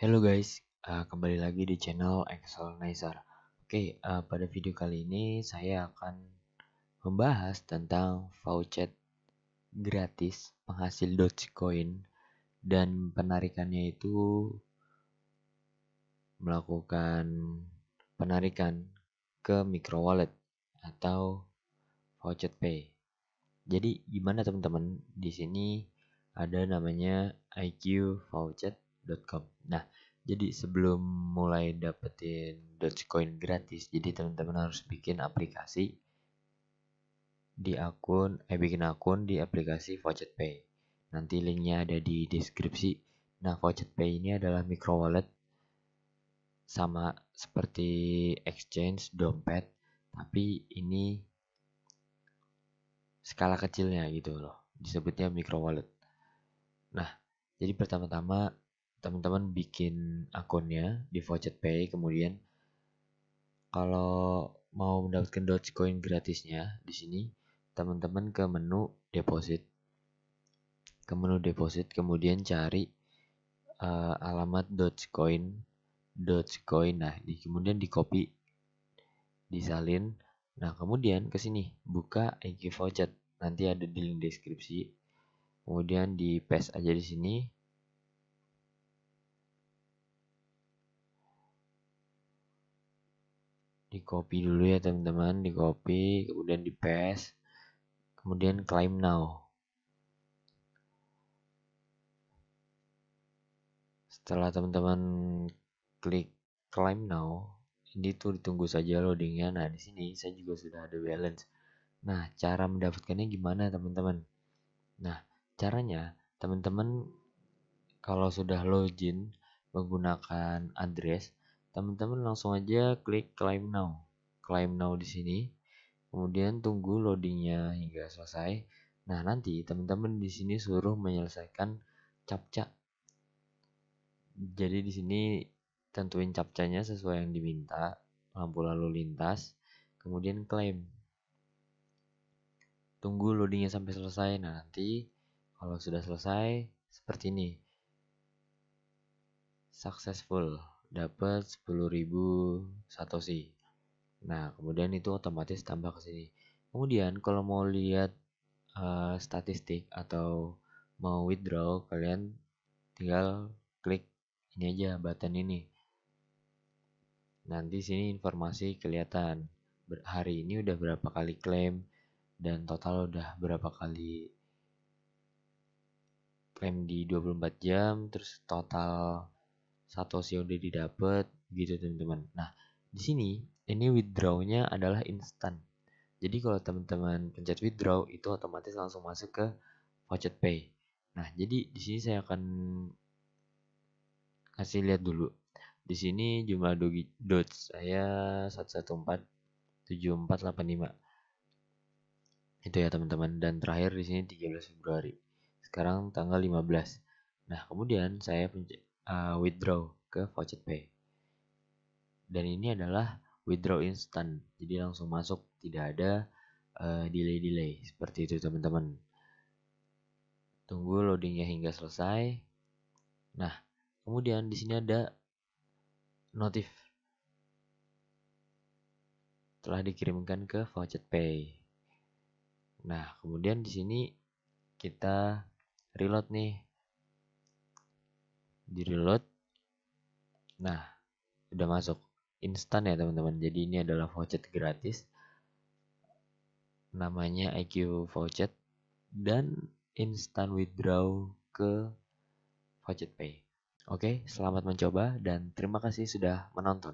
Halo guys, uh, kembali lagi di channel Excel Nizar. Oke, okay, uh, eh, pada video kali ini saya akan membahas tentang voucher gratis penghasil Dogecoin dan penarikannya itu melakukan penarikan ke micro wallet atau voucher pay. Jadi gimana teman-teman? Di sini ada namanya iqvouchet.com. Nah, jadi sebelum mulai dapetin Dogecoin gratis, jadi teman-teman harus bikin aplikasi di akun, eh bikin akun di aplikasi Voucher Pay. Nanti linknya ada di deskripsi. Nah, Voucher Pay ini adalah micro wallet sama seperti exchange dompet, tapi ini skala kecilnya gitu loh disebutnya micro wallet nah jadi pertama-tama teman-teman bikin akunnya di voucher Pay kemudian kalau mau mendapatkan Dogecoin gratisnya di sini teman-teman ke menu deposit ke menu deposit kemudian cari uh, alamat Dogecoin Dogecoin nah di, kemudian di copy disalin Nah, kemudian ke sini, buka IG Voucher. Nanti ada di link deskripsi. Kemudian di paste aja di sini. Di copy dulu ya teman-teman, di copy, kemudian di paste. Kemudian claim now. Setelah teman-teman klik claim now, ini tuh ditunggu saja loadingnya. Nah, di sini saya juga sudah ada balance. Nah, cara mendapatkannya gimana, teman-teman? Nah, caranya teman-teman kalau sudah login menggunakan address, teman-teman langsung aja klik claim now. Claim now di sini. Kemudian tunggu loadingnya hingga selesai. Nah, nanti teman-teman di sini suruh menyelesaikan captcha. Jadi di sini tentuin capcanya sesuai yang diminta, lampu lalu lintas, kemudian klaim. Tunggu loadingnya sampai selesai. Nah, nanti kalau sudah selesai seperti ini. Successful, dapat 10.000 satoshi. Nah, kemudian itu otomatis tambah ke sini. Kemudian kalau mau lihat uh, statistik atau mau withdraw, kalian tinggal klik ini aja button ini Nanti sini informasi kelihatan. Hari ini udah berapa kali klaim dan total udah berapa kali klaim di 24 jam, terus total satu udah didapat gitu teman-teman. Nah, di sini ini withdraw-nya adalah instan. Jadi kalau teman-teman pencet withdraw itu otomatis langsung masuk ke voucher pay. Nah, jadi di sini saya akan kasih lihat dulu di sini jumlah dogi, dots saya 1147485. Itu ya teman-teman dan terakhir di sini 13 Februari. Sekarang tanggal 15. Nah, kemudian saya uh, withdraw ke voucher Pay. Dan ini adalah withdraw instant. Jadi langsung masuk, tidak ada eh, delay-delay uh, delay -delay. seperti itu teman-teman. Tunggu loadingnya hingga selesai. Nah, kemudian di sini ada notif telah dikirimkan ke Voucher Pay. Nah, kemudian di sini kita reload nih. Di reload. Nah, udah masuk instan ya teman-teman. Jadi ini adalah voucher gratis. Namanya IQ voucher dan instant withdraw ke voucher pay. Oke, selamat mencoba dan terima kasih sudah menonton.